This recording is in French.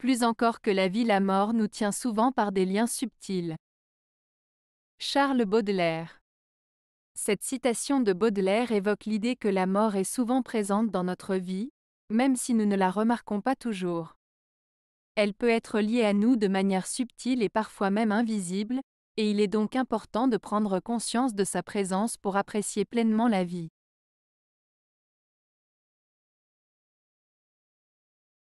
Plus encore que la vie, la mort nous tient souvent par des liens subtils. Charles Baudelaire Cette citation de Baudelaire évoque l'idée que la mort est souvent présente dans notre vie, même si nous ne la remarquons pas toujours. Elle peut être liée à nous de manière subtile et parfois même invisible, et il est donc important de prendre conscience de sa présence pour apprécier pleinement la vie.